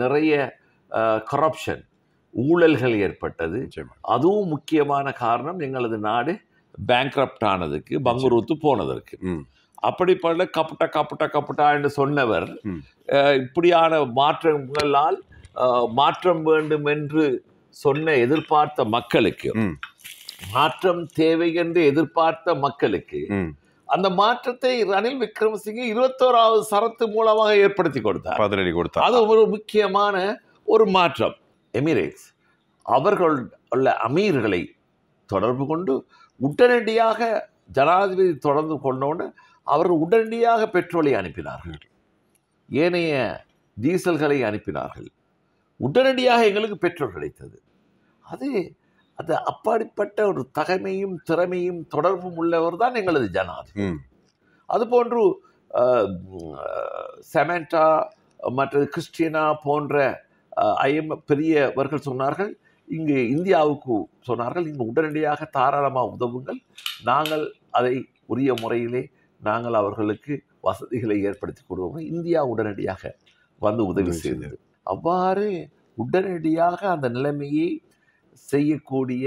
நிறைய கரப்ஷன் ஊழல்கள் ஏற்பட்டது அதுவும் முக்கியமான காரணம் எங்களது நாடு பேங்க்ரப்ட் ஆனதுக்கு பங்குரூத்து போனதற்கு அப்படிப்பட்ட கப்புட்டா கப்புட்டா கப்புட்டா என்று சொன்னவர் இப்படியான மாற்றங்களால் மாற்றம் வேண்டும் என்று சொன்ன எதிர்பார்த்த மக்களுக்கு மாற்றம் தேவை என்று எதிர்பார்த்த மக்களுக்கு அந்த மாற்றத்தை ரணில் விக்ரமசிங்க இருபத்தோராவது சரத்து மூலமாக ஏற்படுத்தி கொடுத்தார் பதிலடி கொடுத்தார் அது ஒரு முக்கியமான ஒரு மாற்றம் எமிரேட்ஸ் அவர்கள் உள்ள அமீர்களை தொடர்பு கொண்டு உடனடியாக ஜனாதிபதி தொடர்ந்து கொண்டோன்னு அவர்கள் உடனடியாக பெட்ரோலை அனுப்பினார்கள் ஏனைய டீசல்களை அனுப்பினார்கள் உடனடியாக எங்களுக்கு பெட்ரோல் கிடைத்தது அது அது அப்பாடிப்பட்ட ஒரு தகமையும் திறமையும் தொடர்பும் உள்ளவர் தான் எங்களது ஜனாதிபதி அதுபோன்று செமெண்டா மற்றது கிறிஸ்டியனா போன்ற ஐஎம் பெரியவர்கள் சொன்னார்கள் இங்கு இந்தியாவுக்கு சொன்னார்கள் இங்கு உடனடியாக தாராளமாக உதவுங்கள் நாங்கள் அதை உரிய முறையிலே நாங்கள் அவர்களுக்கு வசதிகளை ஏற்படுத்தி கொடுவோம் இந்தியா உடனடியாக வந்து உதவி செய்தது அவ்வாறு உடனடியாக அந்த நிலைமையை செய்யக்கூடிய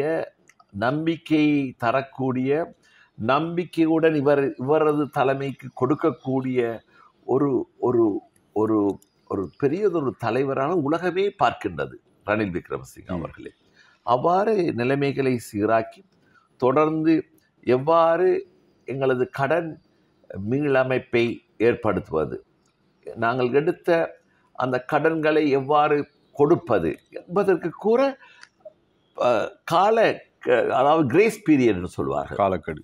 நம்பிக்கையை தரக்கூடிய நம்பிக்கையுடன் இவர் இவரது தலைமைக்கு கொடுக்கக்கூடிய ஒரு ஒரு பெரியதொரு தலைவரான உலகமே பார்க்கின்றது ரணில் விக்ரமசிங் அவர்களே அவ்வாறு நிலைமைகளை சீராக்கி தொடர்ந்து எவ்வாறு எங்களது கடன் மீளமைப்பை ஏற்படுத்துவது நாங்கள் எடுத்த அந்த கடன்களை எவ்வாறு கொடுப்பது என்பதற்கு கூற கால அதாவது கிரேஸ் பீரியட்னு சொல்வார்கள் காலக்கெடு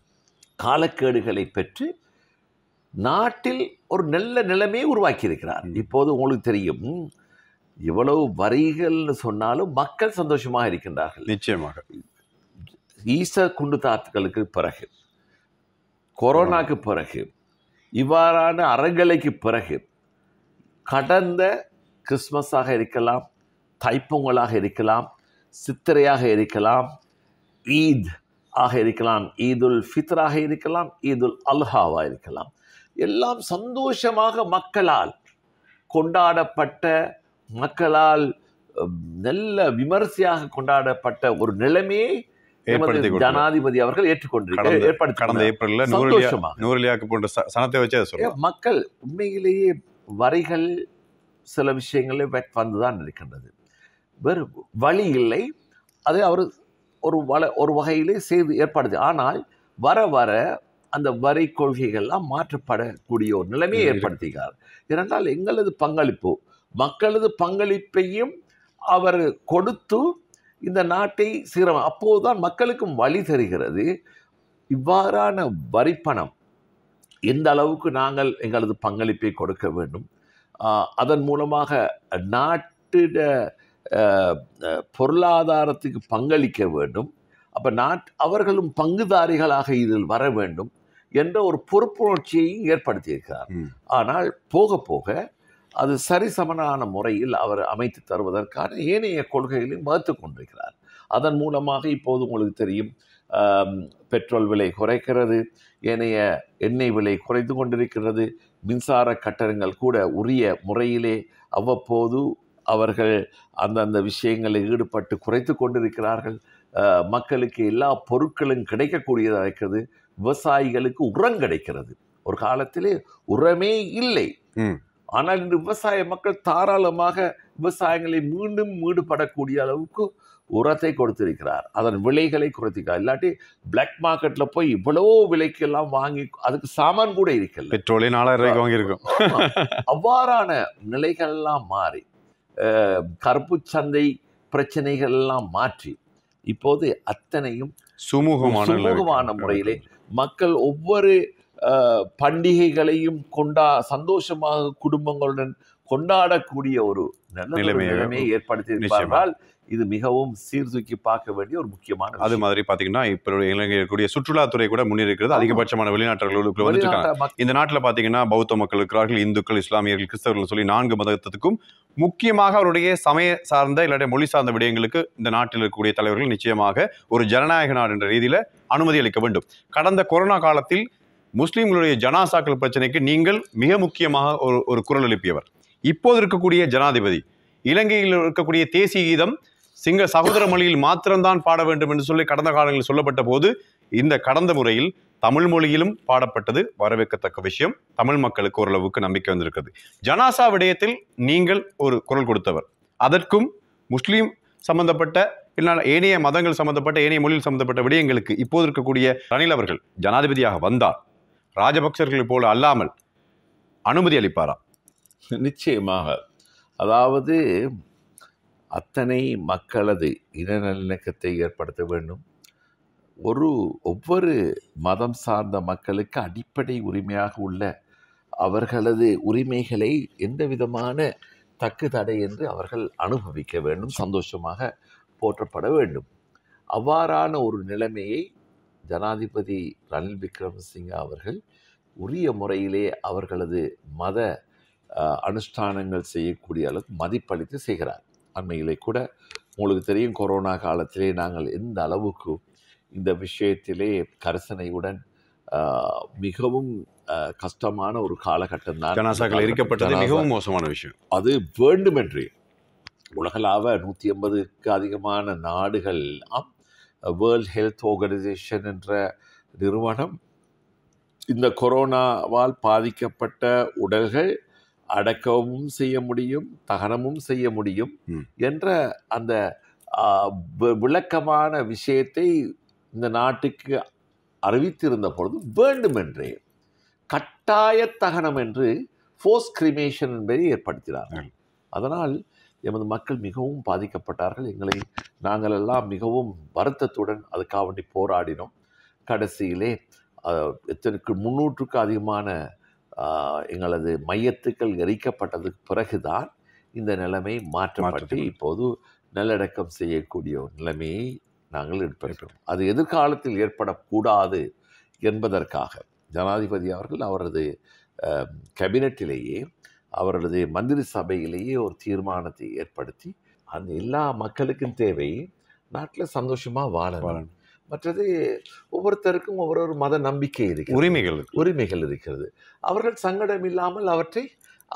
காலக்கேடுகளை பெற்று நாட்டில் ஒரு நல்ல நிலைமையை உருவாக்கியிருக்கிறார் இப்போது உங்களுக்கு தெரியும் இவ்வளவு வரிகள்னு சொன்னாலும் மக்கள் சந்தோஷமாக இருக்கின்றார்கள் நிச்சயமாக ஈச குண்டு தாத்துக்களுக்கு பிறகு கொரோனாக்கு பிறகு இவ்வாறான அறங்கலைக்கு பிறகு கடந்த கிறிஸ்மஸாக இருக்கலாம் தைப்பொங்கலாக இருக்கலாம் சித்திரையாக இருக்கலாம் ஈத் ஆக இருக்கலாம் ஈதுல் ஃபித்ராக இருக்கலாம் ஈதுல் அல்ஹாவாக இருக்கலாம் எல்லாம் சந்தோஷமாக மக்களால் கொண்டாடப்பட்ட மக்களால் நல்ல விமர்சையாக கொண்டாடப்பட்ட ஒரு நிலைமையை ஜனாதிபதி அவர்கள் ஏற்றுக்கொண்டிருக்கிறார் மக்கள் உண்மையிலேயே வரிகள் சில விஷயங்களே வந்துதான் இருக்கின்றது வேறு வழி இல்லை அதை அவர் ஒரு வள ஒரு வகையிலே செய்து ஏற்படுது ஆனால் வர வர அந்த வரி கொள்கைகள்லாம் மாற்றப்படக்கூடிய ஒரு நிலைமையை ஏற்படுத்துகிறார் இரண்டால் எங்களது பங்களிப்பு மக்களது பங்களிப்பையும் அவர் கொடுத்து இந்த நாட்டை சீர அப்போதுதான் மக்களுக்கும் வழி தருகிறது இவ்வாறான வரிப்பணம் எந்த அளவுக்கு நாங்கள் எங்களது பங்களிப்பை கொடுக்க வேண்டும் அதன் மூலமாக நாட்டிட பொருளாதாரத்துக்கு பங்களிக்க வேண்டும் அப்போ நாட் அவர்களும் பங்குதாரிகளாக இதில் வர வேண்டும் என்ற ஒரு பொறுப்புணர்ச்சியையும் ஏற்படுத்தியிருக்கிறார் ஆனால் போக போக அது சரிசமனான முறையில் அவர் அமைத்து தருவதற்கான ஏனைய கொள்கைகளையும் வகுத்து கொண்டிருக்கிறார் அதன் மூலமாக இப்போது உங்களுக்கு தெரியும் பெட்ரோல் விலை குறைக்கிறது ஏனைய எண்ணெய் விலை குறைந்து கொண்டிருக்கிறது மின்சார கட்டணங்கள் கூட உரிய முறையிலே அவ்வப்போது அவர்கள் அந்தந்த விஷயங்களில் ஈடுபட்டு குறைத்து கொண்டிருக்கிறார்கள் மக்களுக்கு எல்லா பொருட்களும் கிடைக்கக்கூடியதாக இருக்கிறது விவசாயிகளுக்கு உரம் கிடைக்கிறது ஒரு காலத்திலே உரமே இல்லை ஆனால் இந்த விவசாய மக்கள் தாராளமாக விவசாயங்களை மீண்டும் ஈடுபடக்கூடிய அளவுக்கு உரத்தை கொடுத்திருக்கிறார் அதன் விலைகளை குறைத்திருக்கிறார் இல்லாட்டி பிளாக் மார்க்கெட்டில் போய் இவ்வளவோ விலைக்கு எல்லாம் வாங்கி அதுக்கு சாமான் கூட இருக்கல பெட்ரோலே வாங்கியிருக்கும் அவ்வாறான நிலைகள்லாம் மாறி கருப்பு சந்தை பிரச்சனைகள்லாம் எல்லாம் மாற்றி இப்போது அத்தனையும் சுமூகமான சுமூகமான முறையிலே மக்கள் ஒவ்வொரு பண்டிகைகளையும் கொண்டா சந்தோஷமாக குடும்பங்களுடன் கொண்டாடக்கூடிய ஒரு நிலைமையை இருப்பார்கள் இது மிகவும் சீர்தூக்கி பார்க்க வேண்டிய ஒரு முக்கியமான அது மாதிரி பார்த்தீங்கன்னா இப்போ இலங்கை இருக்கக்கூடிய சுற்றுலாத்துறை கூட முன்னேறிக்கிறது அதிகபட்சமான வெளிநாட்டர்கள் இந்த நாட்டில் பார்த்தீங்கன்னா பௌத்த மக்கள் இருக்கிறார்கள் இந்துக்கள் இஸ்லாமியர்கள் கிறிஸ்தவர்கள் சொல்லி நான்கு மதத்துக்கும் முக்கியமாக அவருடைய சமய சார்ந்த இல்லாடைய மொழி சார்ந்த விடயங்களுக்கு இந்த நாட்டில் இருக்கக்கூடிய தலைவர்கள் நிச்சயமாக ஒரு ஜனநாயக நாடு என்ற ரீதியில அனுமதி அளிக்க வேண்டும் கடந்த கொரோனா காலத்தில் முஸ்லீம்களுடைய ஜனாசாக்கள் பிரச்சனைக்கு நீங்கள் மிக முக்கியமாக ஒரு ஒரு குரல் எழுப்பியவர் இப்போது இருக்கக்கூடிய ஜனாதிபதி இலங்கையில் இருக்கக்கூடிய தேசிய கீதம் சிங்க சகோதர மொழியில் மாத்திரம்தான் பாட வேண்டும் என்று சொல்லி கடந்த காலங்களில் சொல்லப்பட்ட போது இந்த கடந்த முறையில் தமிழ் மொழியிலும் பாடப்பட்டது வரவேற்கத்தக்க விஷயம் தமிழ் மக்களுக்கு ஓரளவுக்கு நம்பிக்கை வந்திருக்கிறது ஜனாசா விடயத்தில் நீங்கள் ஒரு குரல் கொடுத்தவர் அதற்கும் முஸ்லீம் சம்பந்தப்பட்ட பின்னால் ஏனைய மதங்கள் சம்பந்தப்பட்ட ஏனைய மொழியில் சம்பந்தப்பட்ட விடயங்களுக்கு இப்போது இருக்கக்கூடிய ரணில் அவர்கள் ஜனாதிபதியாக வந்தார் ராஜபக்சர்கள் போல அல்லாமல் அனுமதி அளிப்பாரா நிச்சயமாக அதாவது அத்தனை மக்களது இன நல்லிணக்கத்தை ஏற்படுத்த வேண்டும் ஒரு ஒவ்வொரு மதம் சார்ந்த மக்களுக்கு அடிப்படை உரிமையாக உள்ள அவர்களது உரிமைகளை எந்த விதமான தக்கு தடை என்று அவர்கள் அனுபவிக்க வேண்டும் சந்தோஷமாக போற்றப்பட வேண்டும் அவ்வாறான ஒரு நிலைமையை ஜனாதிபதி ரணில் விக்ரமசிங்க அவர்கள் உரிய முறையிலே அவர்களது மத அனுஷ்டானங்கள் செய்யக்கூடிய அளவுக்கு மதிப்பளித்து செய்கிறார் அண்மையிலே கூட உங்களுக்கு தெரியும் கொரோனா காலத்திலே நாங்கள் எந்த அளவுக்கு இந்த விஷயத்திலே கரிசனையுடன் மிகவும் கஷ்டமான ஒரு காலகட்டம் தான் இருக்கப்பட்டது மிகவும் மோசமான விஷயம் அது வேண்டுமென்றே உலகளாவ நூற்றி ஐம்பதுக்கு அதிகமான நாடுகள் வேர்ல்ட் ஹெல்த் ஆர்கனைசேஷன் என்ற நிறுவனம் இந்த கொரோனாவால் பாதிக்கப்பட்ட உடல்கள் அடக்கவும் செய்ய முடியும் தகனமும் செய்ய முடியும் என்ற அந்த விளக்கமான விஷயத்தை இந்த நாட்டுக்கு அறிவித்திருந்த பொழுது வேண்டுமென்றே கட்டாய தகனம் என்று ஃபோர்ஸ் கிரிமேஷன் என்பதை ஏற்படுத்தினார்கள் அதனால் எமது மக்கள் மிகவும் பாதிக்கப்பட்டார்கள் எங்களை நாங்கள் எல்லாம் மிகவும் வருத்தத்துடன் அதுக்காக வேண்டி போராடினோம் கடைசியிலே எத்தனைக்கு முன்னூற்றுக்கு அதிகமான எங்களது மையத்துக்கள் எரிக்கப்பட்டதுக்கு பிறகுதான் இந்த நிலைமை மாற்றப்பட்டு இப்போது நல்லடக்கம் செய்யக்கூடிய ஒரு நிலைமையை நாங்கள் ஏற்படுகிறோம் அது எதிர்காலத்தில் ஏற்படக்கூடாது என்பதற்காக ஜனாதிபதி அவர்கள் அவரது கேபினட்டிலேயே அவரது மந்திரி சபையிலேயே ஒரு தீர்மானத்தை ஏற்படுத்தி அந்த எல்லா மக்களுக்கும் தேவை நாட்டில் சந்தோஷமாக வாழ மற்றது ஒவ்வொருத்தருக்கும் ஒவ்வொரு ஒரு மத நம்பிக்கை இருக்கு உரிமைகள் உரிமைகள் இருக்கிறது அவர்கள் சங்கடம் இல்லாமல் அவற்றை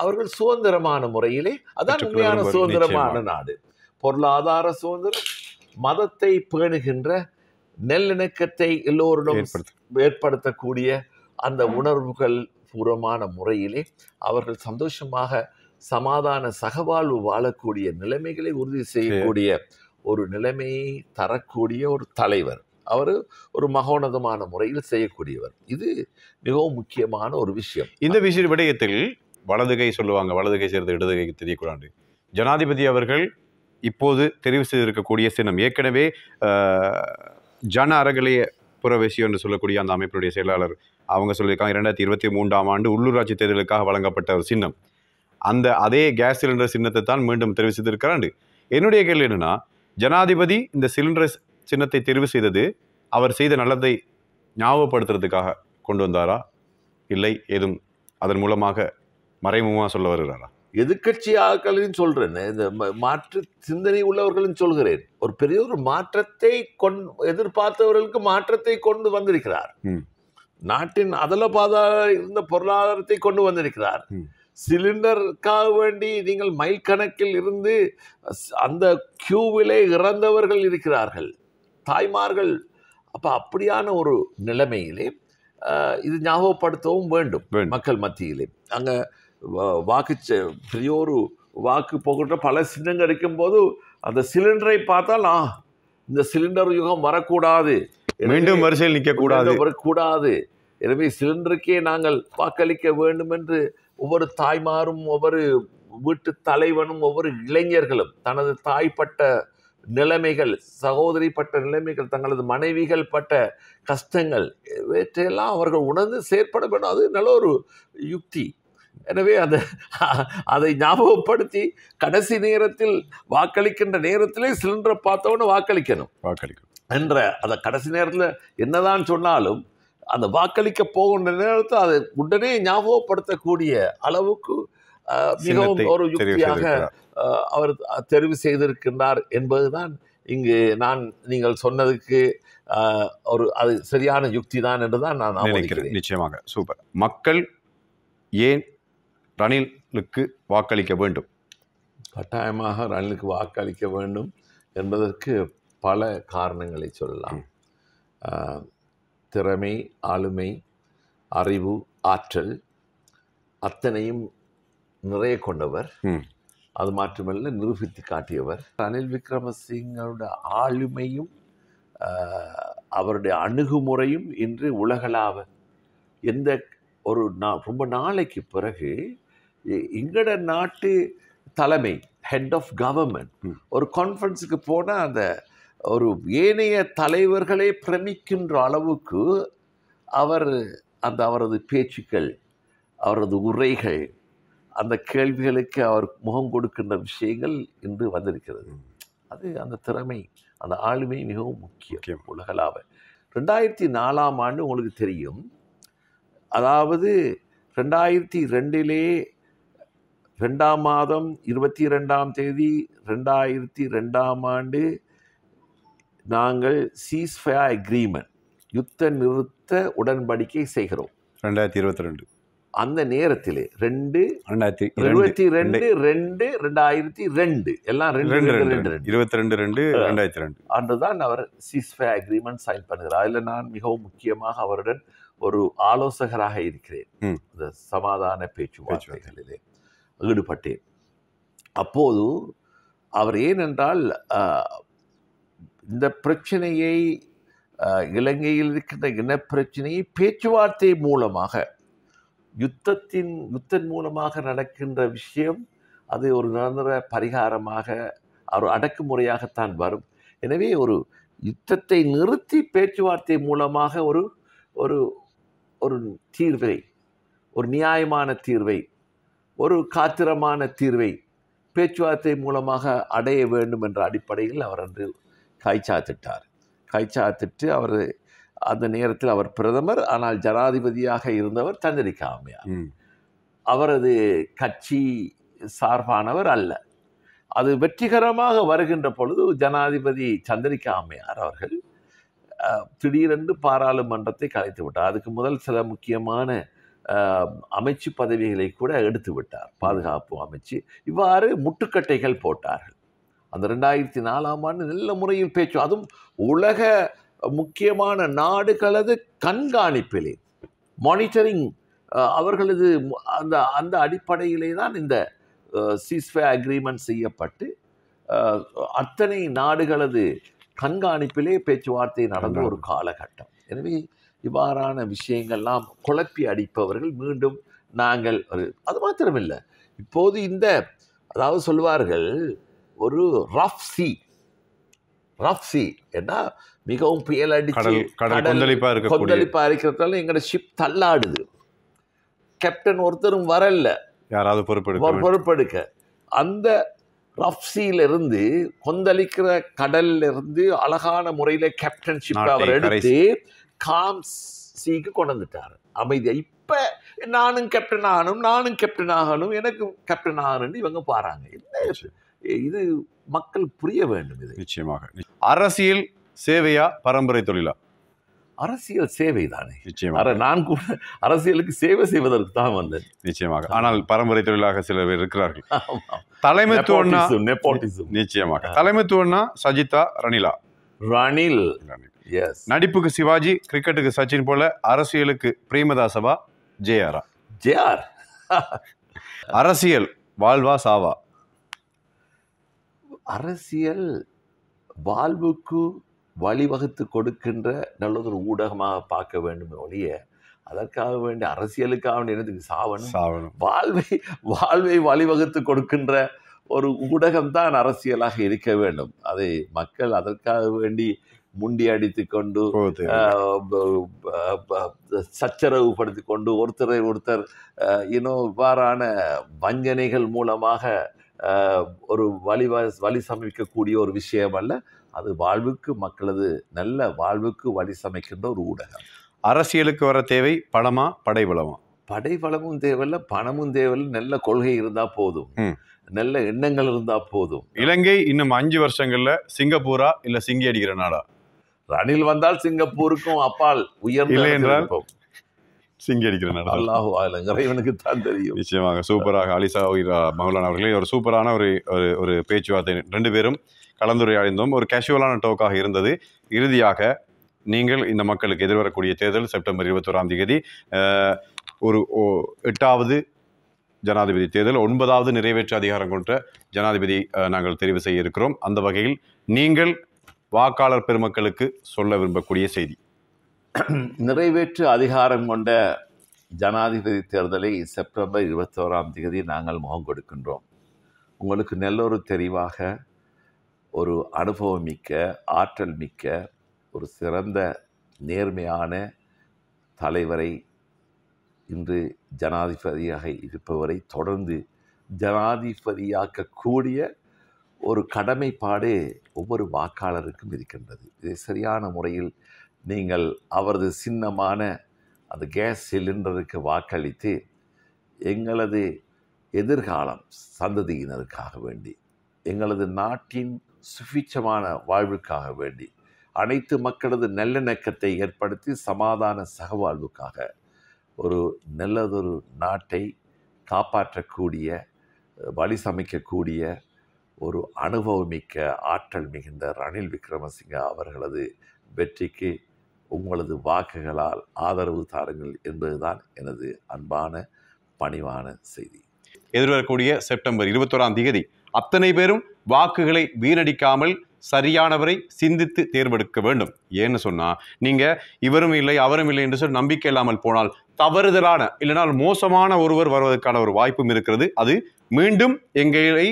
அவர்கள் சுதந்திரமான முறையிலே அதான் உண்மையான சுதந்திரமான நாடு பொருளாதார சுதந்திரம் மதத்தை பேணுகின்ற நெல்லிணக்கத்தை எல்லோரிடம் ஏற்படுத்தக்கூடிய அந்த உணர்வுகள் பூர்வமான முறையிலே அவர்கள் சந்தோஷமாக சமாதான சகவாழ்வு வாழக்கூடிய நிலைமைகளை உறுதி செய்யக்கூடிய ஒரு நிலைமையை தரக்கூடிய ஒரு தலைவர் அவர் ஒரு மகோனதமான முறையில் செய்யக்கூடியவர் இது மிகவும் முக்கியமான ஒரு விஷயம் இந்த விஷய விடயத்தில் வலதுகை சொல்லுவாங்க வலதுகை சேர்ந்து இடதுகைக்கு தெரியக்கூடாது ஜனாதிபதி அவர்கள் இப்போது தெரிவு செய்திருக்கக்கூடிய சின்னம் ஏற்கனவே ஜன அறகலைய புறவசியம் என்று சொல்லக்கூடிய அந்த அமைப்பினுடைய செயலாளர் அவங்க சொல்லியிருக்காங்க இரண்டாயிரத்தி இருபத்தி மூன்றாம் ஆண்டு உள்ளூராட்சி தேர்தலுக்காக வழங்கப்பட்ட ஒரு சின்னம் அந்த அதே கேஸ் சிலிண்டர் சின்னத்தை தான் மீண்டும் தெரிவித்திருக்கிறாண்டு செய்திருக்கிறாண்டு என்னுடைய கேள்வி என்னென்னா ஜனாதிபதி இந்த சிலிண்டர் சின்னத்தை தெரிவு செய்தது அவர் செய்த நல்லதை ஞாபகப்படுத்துறதுக்காக கொண்டு வந்தாரா இல்லை ஏதும் அதன் மூலமாக மறைமுகமாக சொல்ல வருகிறாரா எதிர்கட்சி ஆட்களின் சொல்கிறேன் இந்த மாற்று சிந்தனை உள்ளவர்களின் சொல்கிறேன் ஒரு பெரிய ஒரு மாற்றத்தை கொண் எதிர்பார்த்தவர்களுக்கு மாற்றத்தை கொண்டு வந்திருக்கிறார் நாட்டின் அதல பாதாக இருந்த பொருளாதாரத்தை கொண்டு வந்திருக்கிறார் சிலிண்டருக்காக வேண்டி நீங்கள் மைல் கணக்கில் இருந்து அந்த கியூவிலே இறந்தவர்கள் இருக்கிறார்கள் தாய்மார்கள் அப்போ அப்படியான ஒரு நிலைமையிலே இது ஞாபகப்படுத்தவும் வேண்டும் மக்கள் மத்தியிலே அங்கே வாக்கு பெரியோரு வாக்கு போகின்ற பல சின்னங்கள் இருக்கும்போது அந்த சிலிண்டரை பார்த்தால் ஆ இந்த சிலிண்டர் யுகம் வரக்கூடாது மீண்டும் வரிசையில் நிற்கக்கூடாது வரக்கூடாது எனவே சிலிண்டருக்கே நாங்கள் வாக்களிக்க வேண்டும் என்று ஒவ்வொரு தாய்மாரும் ஒவ்வொரு வீட்டு தலைவனும் ஒவ்வொரு இளைஞர்களும் தனது தாய்ப்பட்ட நிலைமைகள் சகோதரி பட்ட நிலைமைகள் தங்களது மனைவிகள் பட்ட கஷ்டங்கள் இவற்றையெல்லாம் அவர்கள் உணர்ந்து செயற்பட வேண்டும் அது நல்ல ஒரு யுக்தி எனவே அந்த அதை ஞாபகப்படுத்தி கடைசி நேரத்தில் வாக்களிக்கின்ற நேரத்திலே சிலிண்டரை பார்த்தவொன்னு வாக்களிக்கணும் வாக்களிக்கணும் என்ற அந்த கடைசி நேரத்தில் என்னதான் சொன்னாலும் அந்த வாக்களிக்க போகின்ற நேரத்தில் அதை உடனே ஞாபகப்படுத்தக்கூடிய அளவுக்கு மிகவும் ஒரு யுக்தியாக அவர் தெரிவு செய்திருக்கின்றார் என்பதுதான் இங்கு நான் நீங்கள் சொன்னதுக்கு ஒரு அது சரியான யுக்தி தான் என்று தான் நான் நினைக்கிறேன் நிச்சயமாக சூப்பர் மக்கள் ஏன் ரணிலுக்கு வாக்களிக்க வேண்டும் கட்டாயமாக ரணிலுக்கு வாக்களிக்க வேண்டும் என்பதற்கு பல காரணங்களை சொல்லலாம் திறமை ஆளுமை அறிவு ஆற்றல் அத்தனையும் நிறைய கொண்டவர் அது மாற்றமல்ல நிரூபித்து காட்டியவர் ரணில் விக்ரமசிங்கோட ஆளுமையும் அவருடைய அணுகுமுறையும் இன்று உலகளாவ எந்த ஒரு நா ரொம்ப நாளைக்கு பிறகு எங்கட நாட்டு தலைமை ஹெட் ஆஃப் கவர்மெண்ட் ஒரு கான்ஃபரன்ஸுக்கு போனால் அந்த ஒரு ஏனைய தலைவர்களே பிரமிக்கின்ற அளவுக்கு அவர் அந்த அவரது பேச்சுக்கள் அவரது உரைகள் அந்த கேள்விகளுக்கு அவர் முகம் கொடுக்கின்ற விஷயங்கள் இன்று வந்திருக்கிறது அது அந்த திறமை அந்த ஆளுமை மிகவும் முக்கியம் உலகளாவ ரெண்டாயிரத்தி நாலாம் ஆண்டு உங்களுக்கு தெரியும் அதாவது ரெண்டாயிரத்தி ரெண்டிலே ரெண்டாம் மாதம் இருபத்தி ரெண்டாம் தேதி ரெண்டாயிரத்தி ரெண்டாம் ஆண்டு நாங்கள் சீஸ்ஃபயா அக்ரிமெண்ட் யுத்த நிறுத்த உடன்படிக்கை செய்கிறோம் ரெண்டாயிரத்தி இருபத்தி ரெண்டு அந்த நேரத்தில் ரெண்டு ரெண்டாயிரத்தி இருபத்தி ரெண்டு ரெண்டு ரெண்டாயிரத்தி ரெண்டு எல்லாம் ரெண்டு ரெண்டு ரெண்டு இருபத்தி ரெண்டு ரெண்டு ரெண்டாயிரத்தி ரெண்டு அன்று தான் அவர் சிஸ்ஃபே அக்ரிமெண்ட் சைன் பண்ணுகிறார் அதில் நான் மிகவும் முக்கியமாக அவருடன் ஒரு ஆலோசகராக இருக்கிறேன் இந்த சமாதான பேச்சுவார்த்தைகளிலே ஈடுபட்டேன் அப்போது அவர் ஏனென்றால் இந்த பிரச்சனையை இலங்கையில் இருக்கின்ற இனப்பிரச்சனையை பேச்சுவார்த்தை மூலமாக யுத்தத்தின் யுத்தன் மூலமாக நடக்கின்ற விஷயம் அது ஒரு நிரந்தர பரிகாரமாக ஒரு அடக்குமுறையாகத்தான் வரும் எனவே ஒரு யுத்தத்தை நிறுத்தி பேச்சுவார்த்தை மூலமாக ஒரு ஒரு ஒரு தீர்வை ஒரு நியாயமான தீர்வை ஒரு காத்திரமான தீர்வை பேச்சுவார்த்தை மூலமாக அடைய வேண்டும் என்ற அடிப்படையில் அவர் அன்று காய்ச்சாத்திட்டார் காய்ச்சாத்திட்டு அவர் அந்த நேரத்தில் அவர் பிரதமர் ஆனால் ஜனாதிபதியாக இருந்தவர் தந்திரிக்க அம்மையார் அவரது கட்சி சார்பானவர் அல்ல அது வெற்றிகரமாக வருகின்ற பொழுது ஜனாதிபதி சந்திரிகா அம்மையார் அவர்கள் திடீரென்று பாராளுமன்றத்தை கலைத்து விட்டார் அதுக்கு முதல் சில முக்கியமான அமைச்சு பதவிகளை கூட எடுத்து விட்டார் பாதுகாப்பு அமைச்சு இவ்வாறு முட்டுக்கட்டைகள் போட்டார்கள் அந்த ரெண்டாயிரத்தி நாலாம் ஆண்டு நல்ல முறையில் பேச்சு அதுவும் உலக முக்கியமான நாடுகளது கண்காணிப்பிலே மானிட்டரிங் அவர்களது அந்த அந்த அடிப்படையிலே தான் இந்த சீஸ்ஃபே அக்ரிமெண்ட் செய்யப்பட்டு அத்தனை நாடுகளது கண்காணிப்பிலே பேச்சுவார்த்தை நடந்த ஒரு காலகட்டம் எனவே இவ்வாறான விஷயங்கள்லாம் குழப்பி அடிப்பவர்கள் மீண்டும் நாங்கள் ஒரு அது மாத்திரமில்லை இப்போது இந்த அதாவது சொல்வார்கள் ஒரு ரஃப் சீ ரஃப்ஸி ஏன்னா மிகவும் புயல் அடிச்சு கொந்தளிப்பாக கொந்தளிப்பாக இருக்கிறதால எங்களோட ஷிப் தள்ளாடுது கேப்டன் ஒருத்தரும் வரல யாராவது பொறுப்பெடுக்க பொறுப்பெடுக்க அந்த ரஃப்ஸியிலிருந்து கொந்தளிக்கிற கடல்ல இருந்து அழகான முறையில் கேப்டன்ஷிப் அவர் எடுத்து காம்சிக்கு கொண்டு வந்துட்டார் அமைதியா இப்ப நானும் கேப்டன் ஆகணும் நானும் கேப்டன் ஆகணும் எனக்கு கேப்டன் ஆகணும்னு இவங்க பாறாங்க என்ன இது மக்கள் புரிய வேண்டும் இது நிச்சயமாக அரசியல் சேவையா பரம்பரை தொழிலா அரசியல் சேவை தானே நிச்சயமாக நான் கூட அரசியலுக்கு சேவை செய்வதற்கு தான் வந்தேன் நிச்சயமாக ஆனால் பரம்பரை தொழிலாக சில பேர் இருக்கிறார்கள் தலைமைத்துவம்னா நெப்போட்டிசம் நிச்சயமாக தலைமைத்துவம்னா சஜிதா ரணிலா ரணில் எஸ் நடிப்புக்கு சிவாஜி கிரிக்கெட்டுக்கு சச்சின் போல அரசியலுக்கு பிரேமதாசவா ஜேஆரா ஜேஆர் அரசியல் வாழ்வா சாவா அரசியல் வாழ்வுக்கு வழிவகுத்து கொடுக்கின்ற நல்லதொரு ஊடகமாக பார்க்க வேண்டுமே ஒழிய அதற்காக வேண்டிய அரசியலுக்காக வேண்டிய சாவணும் சாவணும் வாழ்வை வாழ்வை வழிவகுத்து கொடுக்கின்ற ஒரு ஊடகம் தான் அரசியலாக இருக்க வேண்டும் அதை மக்கள் அதற்காக வேண்டி முண்டி அடித்து கொண்டு சச்சரவுபடுத்தி கொண்டு ஒருத்தரை ஒருத்தர் இன்னும் இவ்வாறான வஞ்சனைகள் மூலமாக ஒரு வழி வழி சமைக்கக்கூடிய ஒரு விஷயம் அல்ல அது வாழ்வுக்கு மக்களது நல்ல வாழ்வுக்கு வழி சமைக்கின்ற ஒரு ஊடகம் அரசியலுக்கு வர தேவை பணமா படைவளமா படைவளமும் தேவையில்ல பணமும் தேவையில்ல நல்ல கொள்கை இருந்தால் போதும் நல்ல எண்ணங்கள் இருந்தால் போதும் இலங்கை இன்னும் அஞ்சு வருஷங்களில் சிங்கப்பூரா இல்லை சிங்கி அடிக்கிற நாடா ரணில் வந்தால் சிங்கப்பூருக்கும் அப்பால் உயர்ந்த என்றால் சிங்கி அடிக்கிற நடனம் அல்லாஹு ஆலங்கிற இவனுக்கு தான் தெரியும் நிச்சயமாக சூப்பராக அலிசா மௌலான் அவர்களே ஒரு சூப்பரான ஒரு ஒரு பேச்சுவார்த்தை ரெண்டு பேரும் கலந்துரையாடிந்தோம் ஒரு கேஷுவலான டோக்காக இருந்தது இறுதியாக நீங்கள் இந்த மக்களுக்கு எதிர்வரக்கூடிய தேர்தல் செப்டம்பர் இருபத்தோராம் தேதி ஒரு எட்டாவது ஜனாதிபதி தேர்தல் ஒன்பதாவது நிறைவேற்று அதிகாரம் கொண்ட ஜனாதிபதி நாங்கள் தெரிவு செய்ய இருக்கிறோம் அந்த வகையில் நீங்கள் வாக்காளர் பெருமக்களுக்கு சொல்ல விரும்பக்கூடிய செய்தி <clears throat> நிறைவேற்று அதிகாரம் கொண்ட ஜனாதிபதி தேர்தலை செப்டம்பர் இருபத்தோராம் தேதி நாங்கள் முகம் கொடுக்கின்றோம் உங்களுக்கு நல்ல ஒரு ஒரு அனுபவம் மிக்க ஆற்றல் மிக்க ஒரு சிறந்த நேர்மையான தலைவரை இன்று ஜனாதிபதியாக இருப்பவரை தொடர்ந்து ஜனாதிபதியாக்கக்கூடிய ஒரு கடமைப்பாடு ஒவ்வொரு வாக்காளருக்கும் இருக்கின்றது இதை சரியான முறையில் நீங்கள் அவரது சின்னமான அந்த கேஸ் சிலிண்டருக்கு வாக்களித்து எங்களது எதிர்காலம் சந்ததியினருக்காக வேண்டி எங்களது நாட்டின் சுபிச்சமான வாழ்வுக்காக வேண்டி அனைத்து மக்களது நல்லிணக்கத்தை ஏற்படுத்தி சமாதான சகவாழ்வுக்காக ஒரு நல்லதொரு நாட்டை காப்பாற்றக்கூடிய வழி சமைக்கக்கூடிய ஒரு அனுபவமிக்க ஆற்றல் மிகுந்த ரணில் விக்ரமசிங்க அவர்களது வெற்றிக்கு உங்களது வாக்குகளால் ஆதரவு தாருங்கள் என்பதுதான் எனது அன்பான பணிவான செய்தி எதிர்வரக்கூடிய செப்டம்பர் இருபத்தோராம் தேதி அத்தனை பேரும் வாக்குகளை வீணடிக்காமல் சரியானவரை சிந்தித்து தேர்வெடுக்க வேண்டும் ஏன்னு சொன்னால் நீங்கள் இவரும் இல்லை அவரும் இல்லை என்று சொல்லி நம்பிக்கை இல்லாமல் போனால் தவறுதலான இல்லைனால் மோசமான ஒருவர் வருவதற்கான ஒரு வாய்ப்பும் இருக்கிறது அது மீண்டும் எங்களை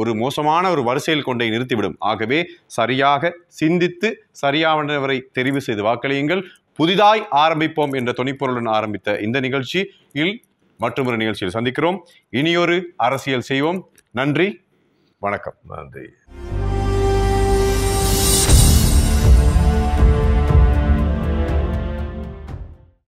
ஒரு மோசமான ஒரு வரிசையில் கொண்டே நிறுத்திவிடும் ஆகவே சரியாக சிந்தித்து சரியானவரை தெரிவு செய்து வாக்களியுங்கள் புதிதாய் ஆரம்பிப்போம் என்ற துணைப்பொருளுடன் ஆரம்பித்த இந்த நிகழ்ச்சியில் மற்றொரு நிகழ்ச்சியில் சந்திக்கிறோம் இனியொரு அரசியல் செய்வோம் நன்றி வணக்கம் நன்றி